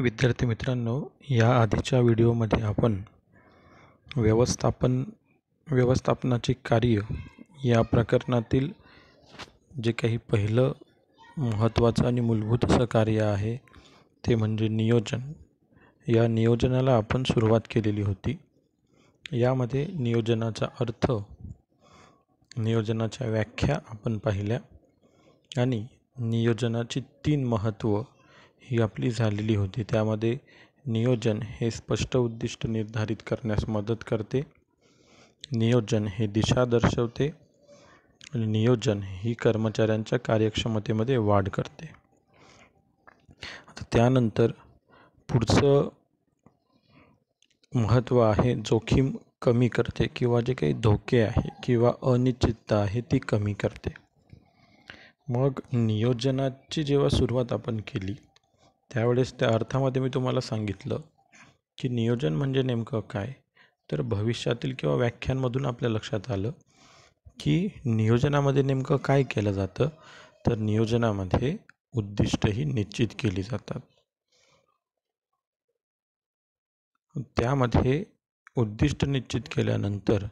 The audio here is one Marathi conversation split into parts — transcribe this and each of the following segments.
विद्यार्थी मित्रांनो या आधीच्या व्हिडिओमध्ये आपण व्यवस्थापन व्यवस्थापनाचे कार्य या प्रकरणातील जे काही पहिलं महत्त्वाचं आणि मूलभूत असं कार्य आहे ते म्हणजे नियोजन या नियोजनाला आपण सुरुवात केलेली होती यामध्ये नियोजनाचा अर्थ नियोजनाच्या व्याख्या आपण पाहिल्या आणि नियोजनाची तीन महत्त्व ही आपली झालेली होती त्यामध्ये नियोजन हे स्पष्ट उद्दिष्ट निर्धारित करण्यास मदत करते नियोजन हे दिशा दर्शवते आणि नियोजन ही कर्मचाऱ्यांच्या कार्यक्षमतेमध्ये वाढ करते आता त्यानंतर पुढचं महत्त्व आहे जोखीम कमी करते किंवा जे काही धोके आहे किंवा अनिश्चितता आहे ती कमी करते मग नियोजनाची जेव्हा सुरुवात आपण केली त्यावेळेस त्या अर्थामध्ये मी तुम्हाला सांगितलं की नियोजन म्हणजे नेमकं काय तर भविष्यातील किंवा व्याख्यांमधून आपल्या लक्षात आलं की नियोजनामध्ये नेमकं काय केलं जातं तर नियोजनामध्ये उद्दिष्टही निश्चित केली जातात त्यामध्ये उद्दिष्ट निश्चित केल्यानंतर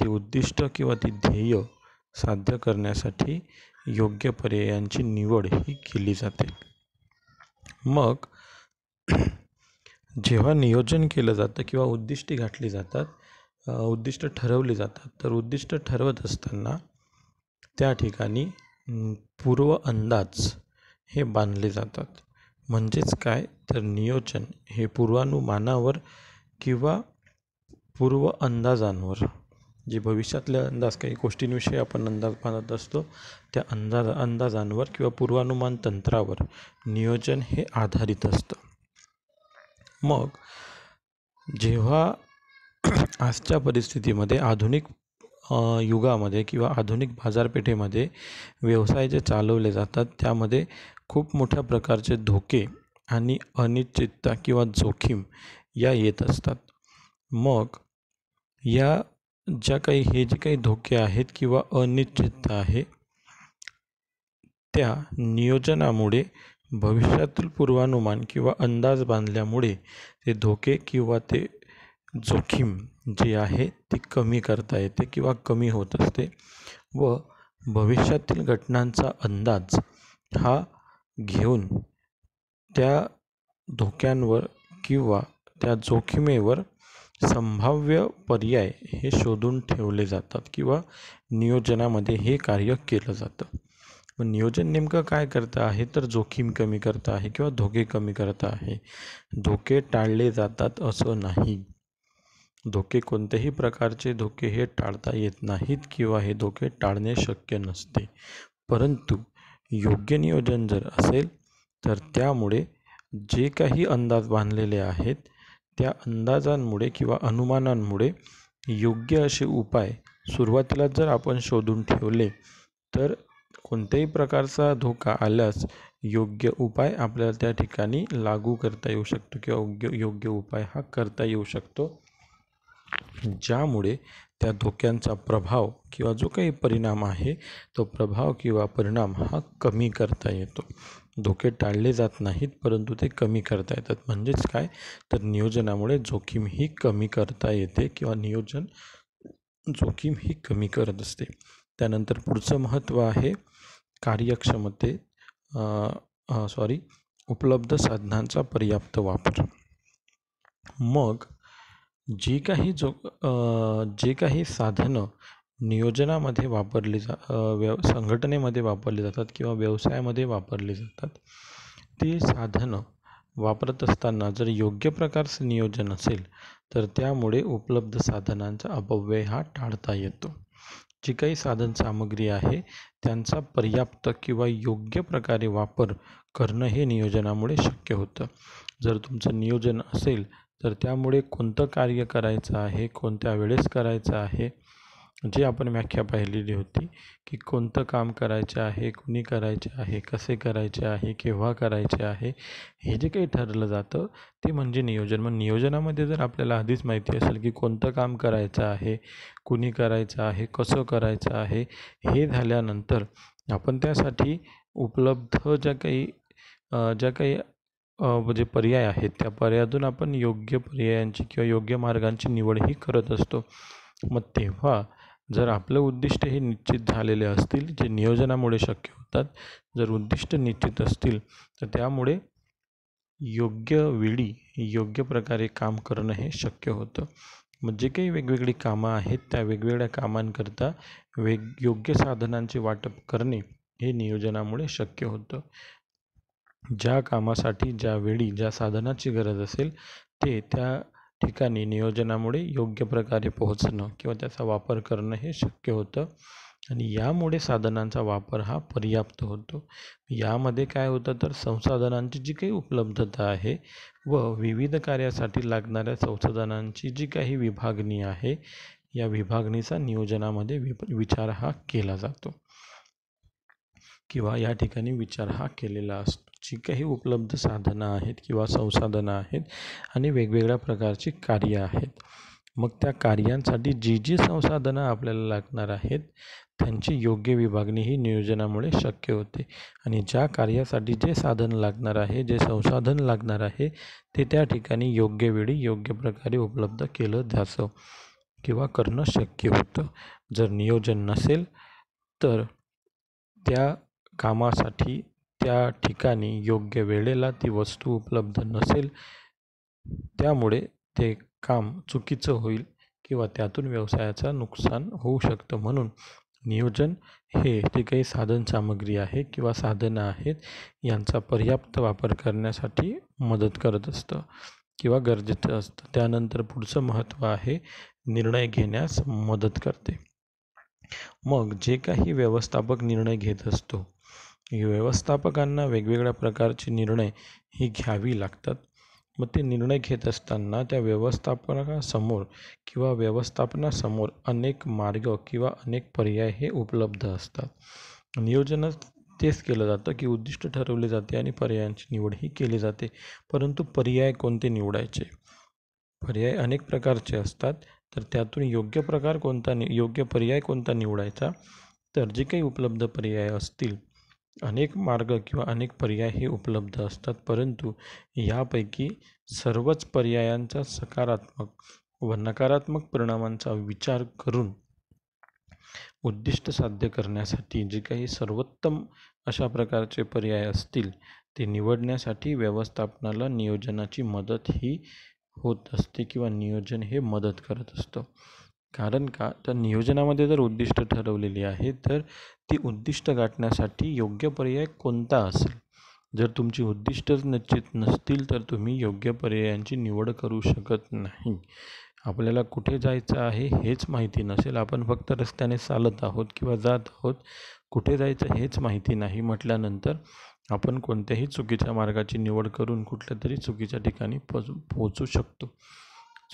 ते उद्दिष्ट किंवा ती ध्येय साध्य करण्यासाठी योग्य पर्यायांची निवड ही केली जाते मग जेव्हा नियोजन केलं जातं किंवा उद्दिष्टी गाठली जातात उद्दिष्ट ठरवली जातात तर उद्दिष्ट ठरवत असताना त्या ठिकाणी पूर्व अंदाज हे बांधले जातात म्हणजेच काय तर नियोजन हे पूर्वानुमानावर किंवा पूर्व अंदाजांवर जे भविष्यातल्या अंदाज काही गोष्टींविषयी आपण अंदाज बांधत असतो त्या अंदाज अंदाजांवर किंवा पूर्वानुमान तंत्रावर नियोजन हे आधारित असतं मग जेव्हा आजच्या परिस्थितीमध्ये आधुनिक युगामध्ये किंवा आधुनिक बाजारपेठेमध्ये व्यवसाय जे चालवले जातात त्यामध्ये खूप मोठ्या प्रकारचे धोके आणि अनिश्चितता किंवा जोखीम या येत असतात मग या ज्या काही हे जे काही धोके आहेत किंवा अनिश्चितता आहे त्या नियोजनामुळे भविष्यातील पूर्वानुमान किंवा अंदाज बांधल्यामुळे ते धोके किंवा ते जोखीम जे आहे ती कमी करता येते किंवा कमी होत असते व भविष्यातील घटनांचा अंदाज हा घेऊन त्या धोक्यांवर किंवा त्या जोखीमेवर संभाव्य पर्याय हे शोधून ठेवले जातात किंवा नियोजनामध्ये हे कार्य केलं जातं मग नियोजन नेमकं काय करतं आहे तर जोखीम कमी करतं आहे किंवा धोके कमी करतं आहे धोके टाळले जातात असं नाही धोके कोणत्याही प्रकारचे धोके हे टाळता येत नाहीत किंवा हे धोके टाळणे शक्य नसते परंतु योग्य नियोजन जर असेल तर त्यामुळे जे काही अंदाज बांधलेले आहेत त्या अंदाजांमुळे किंवा अनुमानांमुळे योग्य असे उपाय सुरुवातीला जर आपण शोधून ठेवले तर कोणत्याही प्रकारचा धोका आल्यास योग्य उपाय आपल्याला त्या ठिकाणी लागू करता येऊ शकतो किंवा योग्य योग्य उपाय हा करता येऊ शकतो ज्यामुळे त्या धोक्यांचा प्रभाव किंवा जो काही परिणाम आहे तो प्रभाव किंवा परिणाम हा कमी करता येतो धोके टाळले जात नाहीत परंतु ते कमी करता येतात म्हणजेच काय तर नियोजनामुळे जोखीम ही कमी करता येते किंवा नियोजन जोखीम ही कमी करत असते त्यानंतर पुढचं महत्त्व आहे कार्यक्षमते सॉरी उपलब्ध साधनांचा पर्याप्त वापर मग जी काही जो जे काही साधनं नियोजनामध्ये वापरली जा व्यव संघटनेमध्ये वापरली जातात किंवा व्यवसायामध्ये वापरली जातात ती साधनं वापरत असताना जर योग्य प्रकारचं नियोजन असेल तर त्यामुळे उपलब्ध साधनांचा अपव्यय हा टाळता येतो जी काही साधन सामग्री आहे त्यांचा पर्याप्त किंवा योग्य प्रकारे वापर करणं हे नियोजनामुळे शक्य होतं जर तुमचं नियोजन असेल तर त्यामुळे कोणतं कार्य करायचं आहे कोणत्या वेळेस करायचं आहे जी आपण व्याख्या पाहिलेली होती की कोणतं काम करायचं आहे कुणी करायचे आहे कसे करायचे आहे केव्हा करायचे आहे हे जे काही ठरलं जातं ते म्हणजे नियोजन मग नियोजनामध्ये जर आपल्याला आधीच माहिती असेल की कोणतं काम करायचं आहे कुणी करायचं आहे कसं करायचं आहे हे झाल्यानंतर आपण त्यासाठी उपलब्ध ज्या काही ज्या काही जे पर्याय आहेत त्या पर्यायातून आपण योग्य पर्यायांची किंवा योग्य मार्गांची निवडही करत असतो मग तेव्हा जर आपलं उद्दिष्ट हे निश्चित झालेले असतील जे नियोजनामुळे शक्य होतात जर उद्दिष्ट निश्चित असतील तर त्यामुळे योग्य वेळी योग्य प्रकारे काम करणं हे शक्य होतं मग जे काही वेगवेगळी कामं आहेत त्या वेगवेगळ्या कामांकरता वेग योग्य साधनांचे वाटप करणे हे नियोजनामुळे शक्य होतं ज्या कामासाठी ज्या वेळी ज्या साधनाची गरज असेल ते त्या ठिकाणी नियोजनामुळे योग्य प्रकारे पोहोचणं किंवा त्याचा वापर करणं हे शक्य होतं आणि यामुळे साधनांचा वापर हा पर्याप्त होतो यामध्ये काय होतं तर संसाधनांची जी काही उपलब्धता आहे व विविध कार्यासाठी लागणाऱ्या संसाधनांची जी काही विभागणी आहे या विभागणीचा नियोजनामध्ये विप विचार हा केला जातो किंवा या ठिकाणी विचार हा केलेला असतो जी काही उपलब्ध साधनं आहेत किंवा संसाधनं आहेत आणि वेगवेगळ्या प्रकारची कार्य आहेत मग त्या कार्यांसाठी जी जी संसाधनं आपल्याला लागणार आहेत त्यांची योग्य विभागणी ही नियोजनामुळे शक्य होते आणि ज्या कार्यासाठी जे साधन लागणार आहे जे संसाधन लागणार आहे ते त्या ठिकाणी योग्य वेळी योग्य प्रकारे उपलब्ध केलं जातं किंवा करणं शक्य होतं जर नियोजन नसेल तर त्या कामासाठी त्या ठिकाणी योग्य वेळेला ती वस्तू उपलब्ध नसेल त्यामुळे ते काम चुकीचं होईल किंवा त्यातून व्यवसायाचा नुकसान होऊ शकतं म्हणून नियोजन हे जे काही साधनसामग्री आहे किंवा साधनं आहेत यांचा पर्याप्त वापर करण्यासाठी मदत करत असतं किंवा गरजेचं असतं त्यानंतर पुढचं महत्त्व आहे निर्णय घेण्यास मदत करते मग जे काही व्यवस्थापक निर्णय घेत असतो व्यवस्थापकांना वेगवेगळ्या प्रकारचे निर्णय ही घ्यावी लागतात मग ते निर्णय घेत असताना त्या व्यवस्थापनासमोर किंवा व्यवस्थापनासमोर अनेक मार्ग किंवा अनेक पर्याय हे उपलब्ध असतात नियोजनात तेच केलं जातं की उद्दिष्ट ठरवले जाते आणि पर्यायांची निवड ही केली जाते परंतु पर्याय कोणते निवडायचे पर्याय अनेक प्रकारचे असतात तर त्यातून योग्य प्रकार कोणता नि योग्य पर्याय कोणता निवडायचा तर जे काही उपलब्ध पर्याय असतील अनेक मार्ग किंवा अनेक पर्याय हे उपलब्ध असतात परंतु यापैकी सर्वच पर्यायांचा सकारात्मक व नकारात्मक परिणामांचा विचार करून उद्दिष्ट साध्य करण्यासाठी जे काही सर्वोत्तम अशा प्रकारचे पर्याय असतील ते निवडण्यासाठी व्यवस्थापनाला नियोजनाची मदत ही होत असते किंवा नियोजन हे मदत करत असतं कारण का तर नियोजनामध्ये जर उद्दिष्ट ठरवलेली आहे तर ती उद्दिष्ट गाठण्यासाठी योग्य पर्याय कोणता असेल जर तुमची उद्दिष्टच निश्चित नसतील तर तुम्ही योग्य पर्यायांची निवड करू शकत नाही आपल्याला कुठे जायचं आहे हेच माहिती नसेल आपण फक्त रस्त्याने चालत आहोत किंवा जात आहोत कुठे जायचं हेच माहिती नाही म्हटल्यानंतर आपण कोणत्याही चुकीच्या मार्गाची निवड करून कुठल्या तरी चुकीच्या ठिकाणी पोच पोहोचू शकतो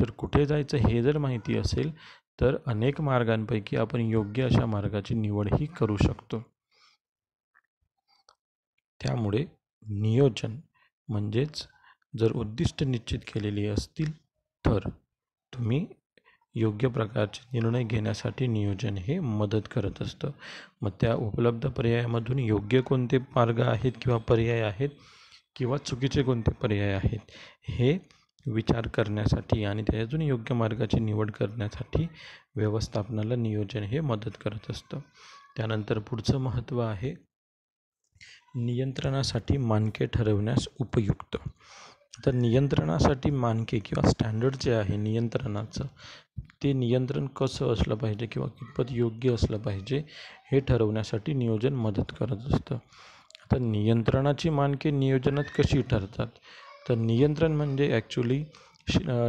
जर कुठे जायचं हे जर माहिती असेल तर अनेक मार्गांपैकी आपण योग्य अशा मार्गाची निवडही करू शकतो त्यामुळे नियोजन म्हणजेच जर उद्दिष्ट निश्चित केलेली असतील तर तुम्ही योग्य प्रकारचे निर्णय घेण्यासाठी नियोजन हे मदत करत असतं मग त्या उपलब्ध पर्यायामधून योग्य कोणते मार्ग आहेत किंवा पर्याय आहेत किंवा चुकीचे कोणते पर्याय आहेत हे विचार करण्यासाठी आणि ते अजून योग्य मार्गाची निवड करण्यासाठी व्यवस्थापनाला नियोजन हे मदत करत असतं त्यानंतर पुढचं महत्त्व आहे नियंत्रणासाठी मानके ठरवण्यास उपयुक्त तर नियंत्रणासाठी मानके किंवा स्टँडर्ड जे आहे नियंत्रणाचं ते नियंत्रण कसं असलं पाहिजे किंवा कितपत योग्य असलं पाहिजे हे ठरवण्यासाठी नियोजन मदत करत असतं आता नियंत्रणाची मानके नियोजनात कशी ठरतात तर नियंत्रण म्हणजे ॲक्च्युली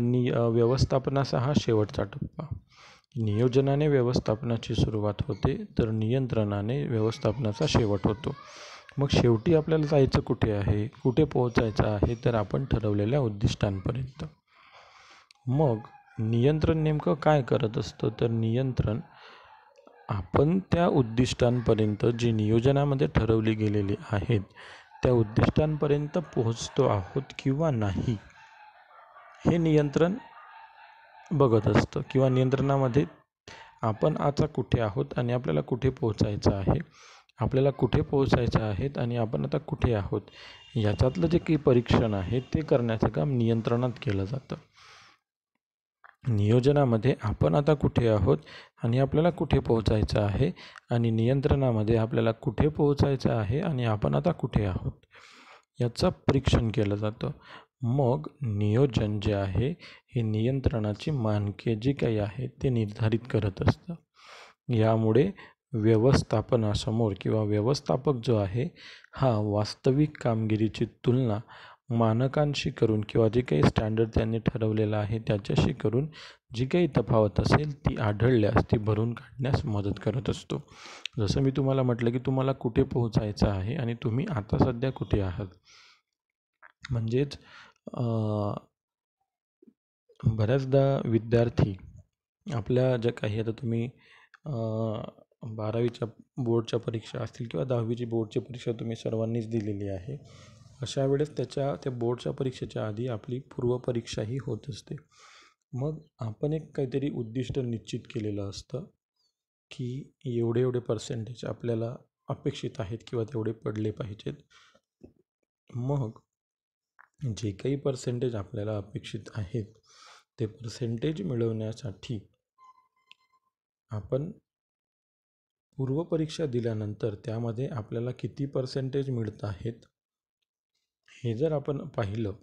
नि व्यवस्थापनाचा हा शेवटचा टप्पा नियोजनाने व्यवस्थापनाची सुरुवात होते तर नियंत्रणाने व्यवस्थापनाचा शेवट होतो मग शेवटी आपल्याला जायचं कुठे आहे कुठे पोहोचायचं आहे तर आपण ठरवलेल्या उद्दिष्टांपर्यंत मग नियंत्रण नेमकं काय करत असतं तर नियंत्रण आपण त्या उद्दिष्टांपर्यंत जी नियोजनामध्ये ठरवली गेलेली आहेत त्या उद्दिष्टांपर्यंत पोहोचतो आहोत किंवा नाही हे नियंत्रण बघत असतं किंवा नियंत्रणामध्ये आपण आता कुठे आहोत आणि आपल्याला कुठे पोहोचायचं आहे आपल्याला कुठे पोहोचायचं आहे आणि आपण आता कुठे आहोत याच्यातलं जे काही परीक्षण आहे ते करण्याचं काम नियंत्रणात केलं जातं नियोजनामध्ये आपण आता कुठे आहोत आणि आपल्याला कुठे पोहोचायचं आहे आणि नियंत्रणामध्ये आपल्याला कुठे पोहोचायचं आहे आणि आपण आता कुठे आहोत याचं परीक्षण केलं जातं मग नियोजन जे आहे हे नियंत्रणाची मानके जी काही आहे ते निर्धारित करत असतं यामुळे व्यवस्थापनासमोर किंवा व्यवस्थापक जो आहे हा वास्तविक कामगिरीची तुलना मानकांशी करून किंवा जे काही स्टँडर्ड त्यांनी ठरवलेला आहे त्याच्याशी करून जी काही तफावत असेल ती आढळल्यास ती भरून काढण्यास मदत करत असतो जसं मी तुम्हाला म्हटलं की तुम्हाला कुठे पोहोचायचं आहे आणि तुम्ही आता सध्या कुठे आहात म्हणजेच बऱ्याचदा विद्यार्थी आपल्या ज्या काही आता तुम्ही बारावीच्या बोर्डच्या परीक्षा असतील किंवा दहावीची बोर्डची परीक्षा तुम्ही सर्वांनीच दिलेली आहे अशा वेळेस त्याच्या त्या बोर्डच्या परीक्षेच्या आधी आपली पूर्वपरीक्षाही होत असते मग आपण एक काहीतरी उद्दिष्ट निश्चित केलेलं असतं की एवढे एवढे पर्सेंटेज आपल्याला अपेक्षित आहेत किंवा तेवढे पडले पाहिजेत मग जे काही पर्सेंटेज आपल्याला अपेक्षित आहेत ते पर्सेंटेज मिळवण्यासाठी आपण पूर्वपरीक्षा दिल्यानंतर त्यामध्ये आपल्याला किती पर्सेंटेज मिळत आहेत हे जर आपण पाहिलं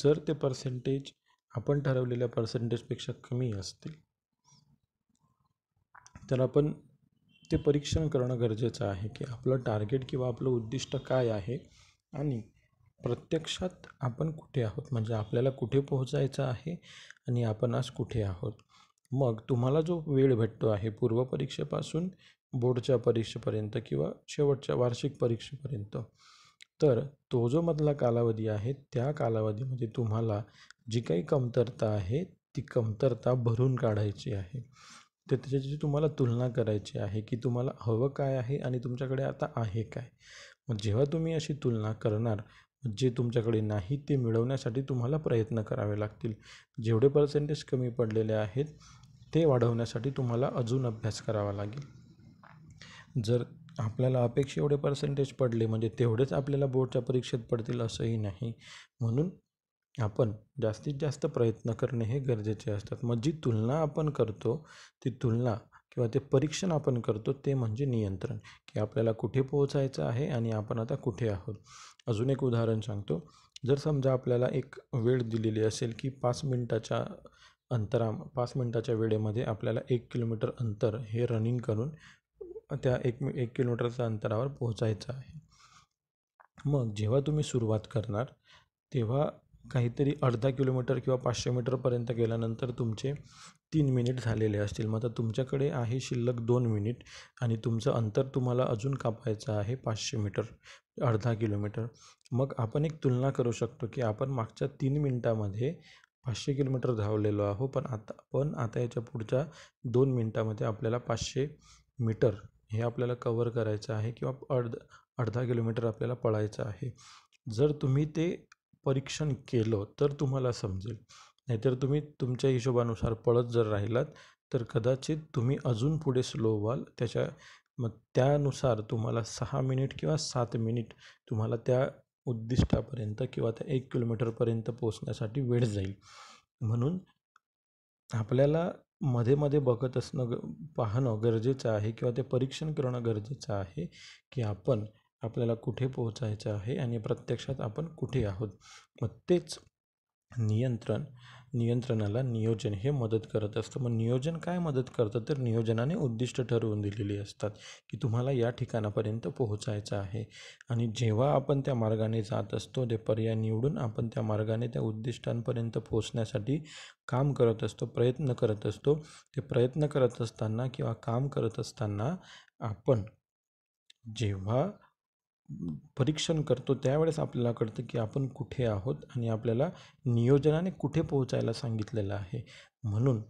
जर ते पर्सेंटेज आपण ठरवलेल्या पर्सेंटेजपेक्षा कमी असतील तर आपण ते परीक्षण करणं गरजेचं आहे की आपलं टार्गेट किंवा आपलं उद्दिष्ट काय आहे आणि प्रत्यक्षात आपण कुठे आहोत म्हणजे आपल्याला कुठे पोहोचायचं आहे आणि आपण आज कुठे आहोत मग तुम्हाला जो वेळ भेटतो आहे पूर्वपरीक्षेपासून बोर्डच्या परीक्षेपर्यंत किंवा शेवटच्या वार्षिक परीक्षेपर्यंत तर तो जो मधला कालावधी आहे त्या कालावधीमध्ये तुम्हाला जी काही कमतरता आहे ती कमतरता भरून काढायची आहे तर त्याच्याची तुम्हाला तुलना करायची आहे की तुम्हाला हवं काय आहे आणि तुमच्याकडे आता आहे काय मग जेव्हा तुम्ही अशी तुलना करणार जे तुमच्याकडे नाही ते मिळवण्यासाठी तुम्हाला प्रयत्न करावे लागतील जेवढे पर्सेंटेज कमी पडलेले आहेत ते वाढवण्यासाठी तुम्हाला अजून अभ्यास करावा लागेल जर आपल्याला अपेक्षा एवढे पर्सेंटेज पडले म्हणजे तेवढेच आपल्याला बोर्डच्या परीक्षेत पडतील असंही नाही म्हणून आपण जास्तीत जास्त प्रयत्न करणे हे गरजेचे असतात मग जी तुलना आपण करतो ती तुलना किंवा ते परीक्षण आपण करतो ते म्हणजे नियंत्रण की आपल्याला कुठे पोहोचायचं आहे आणि आपण आता कुठे आहोत अजून एक उदाहरण सांगतो जर समजा आपल्याला एक वेळ दिलेली असेल की पाच मिनटाच्या अंतरा पाच मिनटाच्या वेळेमध्ये आपल्याला एक किलोमीटर अंतर हे रनिंग करून त्या एक एक किलोमीटरच्या अंतरावर पोहोचायचं आहे मग जेव्हा तुम्ही सुरुवात करणार तेव्हा काहीतरी अर्धा किलोमीटर किंवा पाचशे मीटरपर्यंत गेल्यानंतर तुमचे तीन मिनिट झालेले असतील मग आता तुमच्याकडे आहे शिल्लक दोन मिनिट आणि तुमचं अंतर तुम्हाला अजून कापायचं आहे पाचशे मीटर अर्धा किलोमीटर मग आपण एक तुलना करू शकतो की आपण मागच्या तीन मिनिटामध्ये पाचशे किलोमीटर धावलेलो आहो पण आता पण आता याच्या पुढच्या दोन मिनिटामध्ये आपल्याला पाचशे मीटर हे आपल्याला कवर करायचं आहे किंवा अर्ध अर्धा किलोमीटर आपल्याला पळायचं आहे जर तुम्ही ते परीक्षण केलं तर तुम्हाला समजेल नाहीतर तुम्ही तुमच्या हिशोबानुसार पळत जर राहिलात तर कदाचित तुम्ही अजून पुढे स्लो व्हाल त्याच्या मग त्यानुसार तुम्हाला सहा मिनिट किंवा सात मिनिट तुम्हाला त्या उद्दिष्टापर्यंत किंवा त्या एक किलोमीटरपर्यंत पोचण्यासाठी वेळ जाईल म्हणून आपल्याला मध्ये मध्ये बघत असणं ग पाहणं गरजेचं आहे किंवा ते परीक्षण करणं गरजेचं आहे की आपण आपल्याला कुठे पोहोचायचं आहे आणि प्रत्यक्षात आपण कुठे आहोत मग तेच नियंत्रण नियंत्रणाला नियोजन हे मदत करत असतं मग नियोजन काय मदत करतं तर नियोजनाने उद्दिष्ट ठरवून दिलेली असतात की तुम्हाला या ठिकाणापर्यंत पोहोचायचं आहे आणि जेव्हा आपण त्या मार्गाने जात असतो ते पर्याय निवडून आपण त्या मार्गाने त्या उद्दिष्टांपर्यंत पोहोचण्यासाठी काम करत असतो प्रयत्न करत असतो ते प्रयत्न करत असताना किंवा काम करत असताना आपण जेव्हा परीक्षण करतो त्यावेळेस आपल्याला कळतं की आपण कुठे आहोत आणि आपल्याला नियोजनाने कुठे पोहोचायला सांगितलेलं आहे म्हणून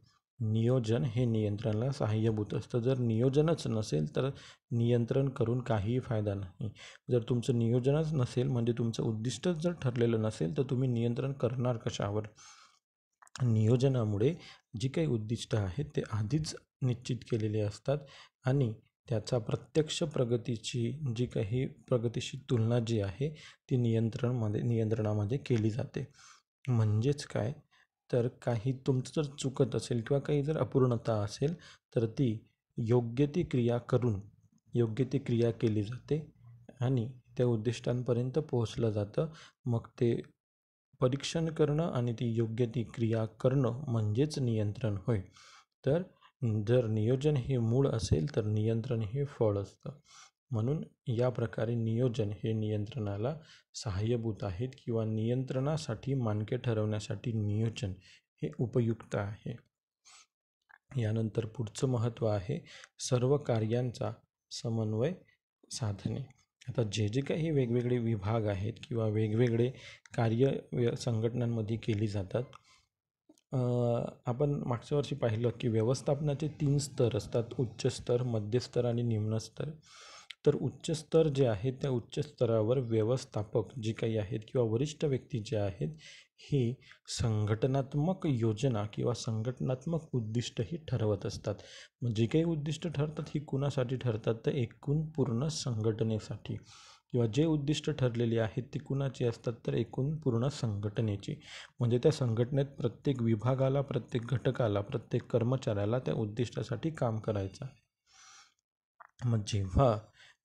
नियोजन हे नियंत्रणाला सहाय्यभूत असतं जर नियोजनच नसेल तर नियंत्रण करून काहीही फायदा नाही जर तुमचं नियोजनच नसेल म्हणजे तुमचं उद्दिष्टच जर ठरलेलं नसेल तर तुम्ही नियंत्रण करणार कशावर नियोजनामुळे जी काही उद्दिष्ट आहेत ते आधीच निश्चित केलेले असतात आणि त्याचा प्रत्यक्ष प्रगतीची जी काही प्रगतीशी तुलना जी आहे ती नियंत्रणमध्ये नियंत्रणामध्ये केली जाते म्हणजेच काय तर काही तुमचं जर चुकत असेल किंवा काही जर अपूर्णता असेल तर ती योग्य ती क्रिया करून योग्य ती क्रिया केली जाते आणि त्या उद्दिष्टांपर्यंत पोहोचलं जातं मग ते परीक्षण करणं आणि ती योग्य ती क्रिया करणं म्हणजेच नियंत्रण होय तर जर नियोजन हे मूळ असेल तर नियंत्रण हे फळ असतं म्हणून या प्रकारे नियोजन हे नियंत्रणाला सहाय्यभूत आहेत किंवा नियंत्रणासाठी मानके ठरवण्यासाठी नियोजन हे उपयुक्त आहे यानंतर पुढचं महत्त्व आहे सर्व कार्यांचा समन्वय साधने आता जे जे काही वेगवेगळे विभाग आहेत किंवा वेगवेगळे कार्य संघटनांमध्ये केली जातात आपण मागच्या वर्षी पाहिलं की व्यवस्थापनाचे तीन स्तर असतात उच्च स्तर मध्यस्तर आणि निम्न स्तर तर उच्च स्तर जे आहे त्या उच्च स्तरावर व्यवस्थापक जे काही आहेत किंवा वरिष्ठ व्यक्ती जे आहेत ही संघटनात्मक योजना किंवा संघटनात्मक उद्दिष्ट ही ठरवत असतात मग जे काही उद्दिष्ट ठरतात ही कुणासाठी ठरतात तर एकूण पूर्ण संघटनेसाठी किंवा जे उद्दिष्ट ठरलेली आहेत ती कुणाची असतात तर एकूण पूर्ण संघटनेची म्हणजे त्या संघटनेत प्रत्येक विभागाला प्रत्येक घटकाला प्रत्येक कर्मचाऱ्याला त्या उद्दिष्टासाठी काम करायचं आहे मग जेव्हा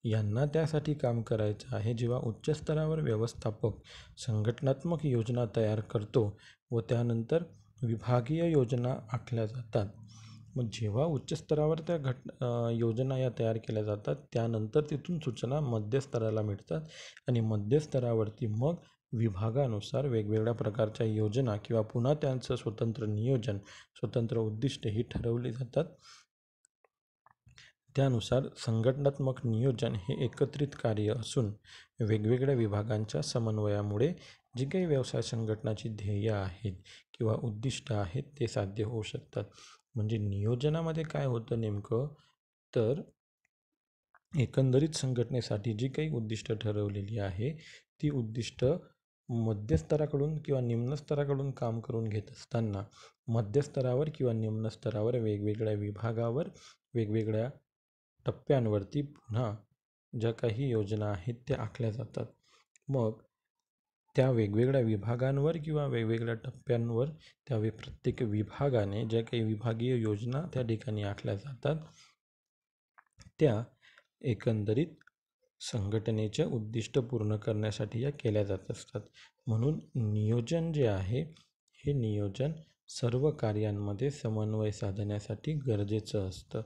यांना त्यासाठी काम करायचं आहे जेव्हा उच्च स्तरावर व्यवस्थापक संघटनात्मक योजना तयार करतो व त्यानंतर विभागीय योजना आखल्या जातात मग जेव्हा उच्च स्तरावर त्या घट योजना या तयार केल्या जातात त्यानंतर तिथून सूचना मध्यस्तराला मिळतात आणि मध्यस्तरावरती मग विभागानुसार वेगवेगळ्या प्रकारच्या योजना किंवा पुन्हा त्यांचं स्वतंत्र नियोजन स्वतंत्र उद्दिष्ट ही ठरवली जातात त्यानुसार संघटनात्मक नियोजन हे एकत्रित कार्य असून वेगवेगळ्या विभागांच्या समन्वयामुळे जी काही व्यवसाय संघटनाची ध्येय आहेत किंवा उद्दिष्ट आहेत ते साध्य होऊ शकतात म्हणजे नियोजनामध्ये काय होतं नेमकं तर एकंदरीत संघटनेसाठी जी काही उद्दिष्ट ठरवलेली आहे ती उद्दिष्ट मध्यस्तराकडून किंवा निम्नस्तराकडून काम करून घेत असताना मध्यस्तरावर किंवा निम्नस्तरावर वेगवेगळ्या विभागावर वेगवेगळ्या टप्प्यांवरती पुन्हा ज्या काही योजना आहेत त्या आखल्या जातात मग त्या वेगवेगळ्या विभागांवर किंवा वेगवेगळ्या टप्प्यांवर त्या वे प्रत्येक विभागाने ज्या काही विभागीय योजना त्या ठिकाणी आखल्या जातात त्या एकंदरीत संघटनेचे उद्दिष्ट पूर्ण करण्यासाठी या केल्या जात असतात म्हणून नियोजन जे आहे हे नियोजन सर्व कार्यांमध्ये समन्वय साधण्यासाठी गरजेचं असतं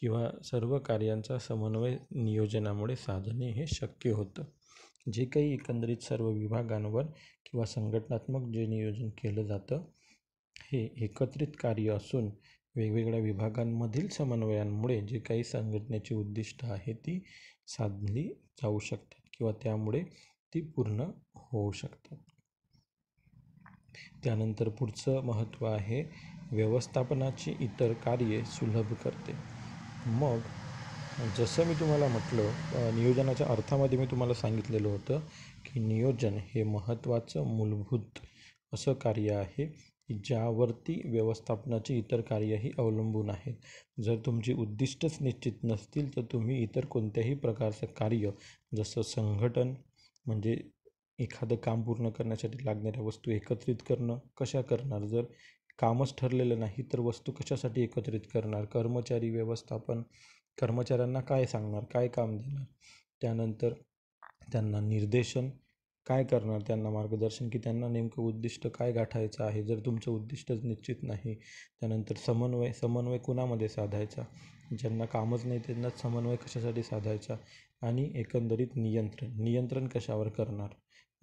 किंवा सर्व कार्यांचा समन्वय नियोजनामुळे साधणे हे शक्य होतं जे काही एकंदरीत सर्व विभागांवर किंवा संघटनात्मक जे नियोजन केलं जातं हे एकत्रित कार्य असून वेगवेगळ्या विभागांमधील समन्वयांमुळे जे काही संघटनेची उद्दिष्ट आहे ती साधली जाऊ शकतात किंवा त्यामुळे ती पूर्ण होऊ शकतात त्यानंतर पुढचं महत्त्व आहे व्यवस्थापनाची इतर कार्ये सुलभ करते मग जसं मी तुम्हाला म्हटलं नियोजनाच्या अर्थामध्ये मी तुम्हाला सांगितलेलं होतं की नियोजन हे महत्त्वाचं मूलभूत असं कार्य आहे ज्यावरती व्यवस्थापनाची इतर कार्यही अवलंबून आहेत जर तुमची उद्दिष्टच निश्चित नसतील तर तुम्ही इतर कोणत्याही प्रकारचं कार्य जसं संघटन म्हणजे एखादं काम पूर्ण करण्यासाठी लागणाऱ्या वस्तू एकत्रित करणं कशा करणार जर कामच ठरलेलं नाही तर वस्तू कशासाठी एकत्रित करणार कर्मचारी व्यवस्थापन कर्मचाऱ्यांना काय सांगणार काय काम देणार त्यानंतर त्यांना निर्देशन काय करणार त्यांना मार्गदर्शन की त्यांना नेमकं उद्दिष्ट काय गाठायचं आहे जर तुमचं उद्दिष्टच निश्चित नाही त्यानंतर समन्वय समन्वय कुणामध्ये साधायचा ज्यांना कामच नाही त्यांना समन्वय कशासाठी साधायचा आणि एकंदरीत नियंत्रण नियंत्रण कशावर करणार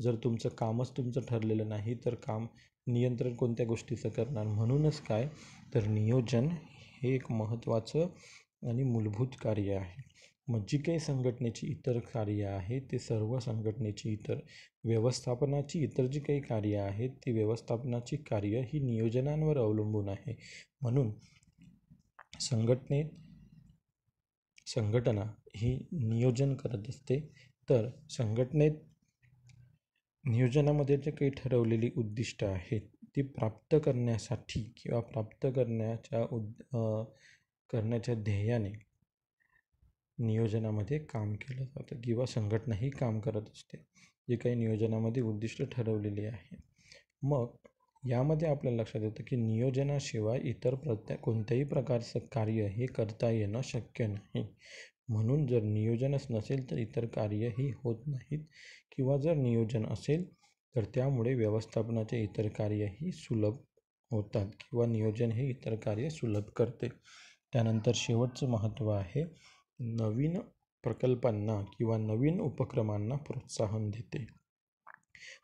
जर तुमचं कामच तुमचं ठरलेलं नाही तर काम नियंत्रण कोणत्या गोष्टीचं करणार म्हणूनच काय तर नियोजन हे एक महत्त्वाचं आणि मूलभूत कार्य आहे मग जी काही संघटनेची इतर कार्य आहे ते सर्व संघटनेची इतर व्यवस्थापनाची इतर जी काही कार्य आहेत ती व्यवस्थापनाची कार्य ही नियोजनांवर अवलंबून आहे म्हणून संघटनेत संघटना ही नियोजन करत असते तर संघटनेत नियोजनामध्ये जे काही ठरवलेली उद्दिष्ट आहेत ती प्राप्त करण्यासाठी किंवा प्राप्त करण्याच्या उद् करण्याच्या ध्येयाने नियोजनामध्ये काम केलं जातं किंवा संघटनाही काम करत असते जे काही नियोजनामध्ये उद्दिष्ट ठरवलेली आहे मग यामध्ये आपल्याला लक्षात येतं की नियोजनाशिवाय इतर प्रत्येक कोणत्याही प्रकारचं कार्य हे करता येणं शक्य नाही म्हणून जर नियोजनच नसेल तर इतर कार्यही होत नाहीत किंवा जर नियोजन असेल तर त्यामुळे व्यवस्थापनाचे इतर कार्यही सुलभ होतात किंवा नियोजन हे इतर कार्य सुलभ करते त्यानंतर शेवटचं महत्त्व आहे नवीन प्रकल्पांना किंवा नवीन उपक्रमांना प्रोत्साहन देते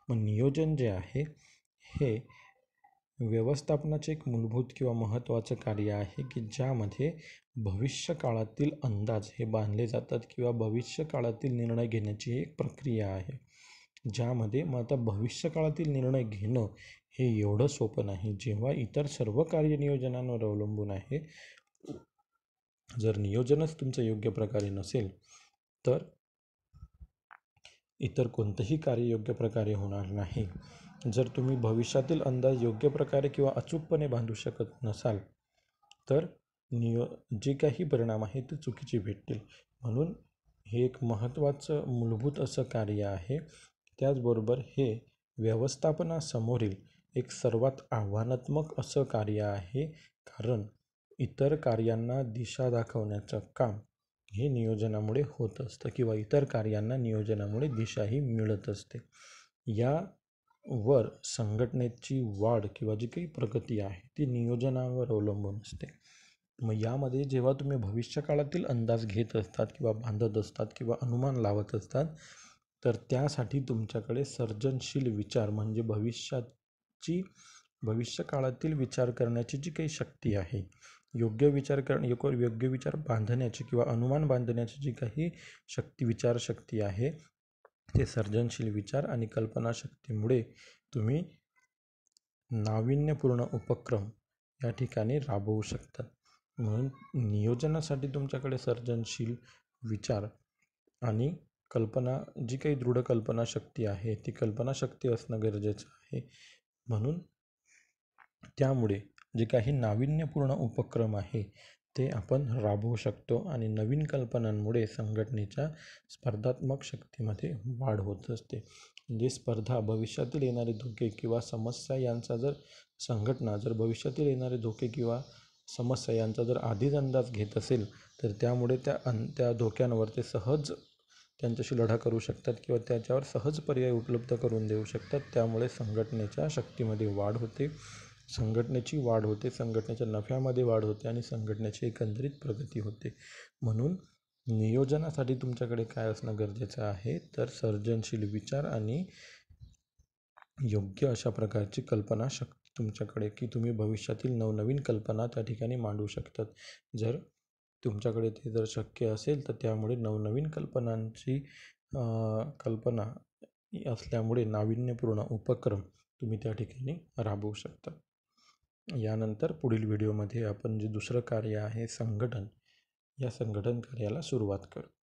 मग नियोजन जे आहे हे व्यवस्थापनाचे एक मूलभूत किंवा महत्त्वाचं कार्य आहे की ज्यामध्ये भविष्य काळातील अंदाज हे बांधले जातात किंवा भविष्य काळातील निर्णय घेण्याची एक प्रक्रिया आहे ज्यामध्ये मग आता भविष्य काळातील निर्णय घेणं हे एवढं सोपं नाही जेव्हा इतर सर्व कार्यनियोजनांवर अवलंबून आहे जर नियोजनच तुमचं योग्य प्रकारे नसेल तर इतर कोणतंही कार्य योग्य प्रकारे होणार नाही जर तुम्ही भविष्यातील अंदाज योग्य प्रकारे किंवा अचूकपणे बांधू शकत नसाल तर नियो जे काही परिणाम आहे ते चुकीचे भेटतील म्हणून हे एक महत्त्वाचं मूलभूत असं कार्य आहे त्याचबरोबर हे व्यवस्थापनासमोरील एक सर्वात आव्हानात्मक असं कार्य आहे कारण इतर कार्यांना दिशा दाखवण्याचं काम हे नियोजनामुळे होत असतं किंवा इतर कार्यांना नियोजनामुळे दिशाही मिळत असते यावर संघटनेची वाढ किंवा जी काही प्रगती आहे ती नियोजनावर अवलंबून असते मग यामध्ये जेव्हा तुम्ही भविष्यकाळातील अंदाज घेत असतात किंवा बांधत असतात किंवा अनुमान लावत असतात तर त्यासाठी तुमच्याकडे सर्जनशील विचार म्हणजे भविष्याची भविष्यकाळातील विचार करण्याची जी काही शक्ती आहे योग्य विचार करण एकोर योग्य विचार बांधण्याची किंवा अनुमान बांधण्याची जी काही शक्ती विचारशक्ती आहे ते सर्जनशील विचार आणि कल्पनाशक्तीमुळे तुम्ही नाविन्यपूर्ण उपक्रम या ठिकाणी राबवू शकता म्हणून नियोजनासाठी तुमच्याकडे सर्जनशील विचार आणि कल्पना जी काही दृढ कल्पनाशक्ती आहे ती कल्पनाशक्ती असणं गरजेचं आहे म्हणून त्यामुळे जे काही नाविन्यपूर्ण उपक्रम आहे ते आपण राबवू शकतो आणि नवीन कल्पनांमुळे संघटनेच्या स्पर्धात्मक शक्तीमध्ये वाढ होत असते जे म्हणजे स्पर्धा भविष्यातील येणारे धोके किंवा समस्या यांचा जर संघटना जर भविष्यातील येणारे धोके किंवा समस्या यांचा जर आधीच अंदाज घेत असेल तर त्यामुळे त्या अन त्या धोक्यांवर ते सहज त्यांच्याशी लढा करू शकतात किंवा त्याच्यावर सहज पर्याय उपलब्ध करून देऊ शकतात त्यामुळे संघटनेच्या शक्तीमध्ये वाढ होते संघटनेची वाढ होते संघटनेच्या नफ्यामध्ये वाढ होते आणि संघटनेची एकंदरीत प्रगती होते म्हणून नियोजनासाठी तुमच्याकडे काय असणं गरजेचं आहे तर सर्जनशील विचार आणि योग्य अशा प्रकारची कल्पना शक्ती तुमच्याकडे की तुम्ही भविष्यातील नवनवीन कल्पना त्या ठिकाणी मांडू शकतात जर तुमच्याकडे ते जर शक्य असेल तर त्यामुळे नवनवीन कल्पनांची कल्पना असल्यामुळे नाविन्यपूर्ण उपक्रम तुम्ही त्या ठिकाणी राबवू शकता यानंतर पुढील व्हिडिओमध्ये आपण जे दुसरं कार्य आहे संघटन या संघटन कार्याला सुरुवात करू